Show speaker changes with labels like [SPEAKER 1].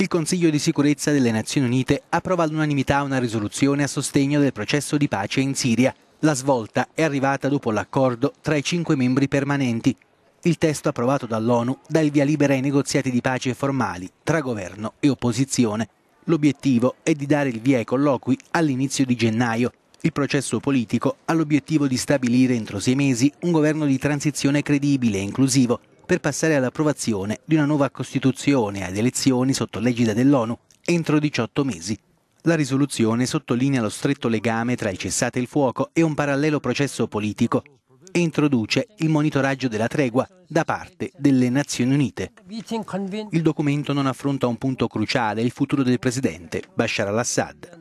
[SPEAKER 1] Il Consiglio di sicurezza delle Nazioni Unite approva all'unanimità una risoluzione a sostegno del processo di pace in Siria. La svolta è arrivata dopo l'accordo tra i cinque membri permanenti. Il testo approvato dall'ONU dà il via libera ai negoziati di pace formali tra governo e opposizione. L'obiettivo è di dare il via ai colloqui all'inizio di gennaio. Il processo politico ha l'obiettivo di stabilire entro sei mesi un governo di transizione credibile e inclusivo per passare all'approvazione di una nuova Costituzione ad elezioni sotto l'egida dell'ONU entro 18 mesi. La risoluzione sottolinea lo stretto legame tra il cessate il fuoco e un parallelo processo politico e introduce il monitoraggio della tregua da parte delle Nazioni Unite. Il documento non affronta un punto cruciale, il futuro del presidente Bashar al-Assad.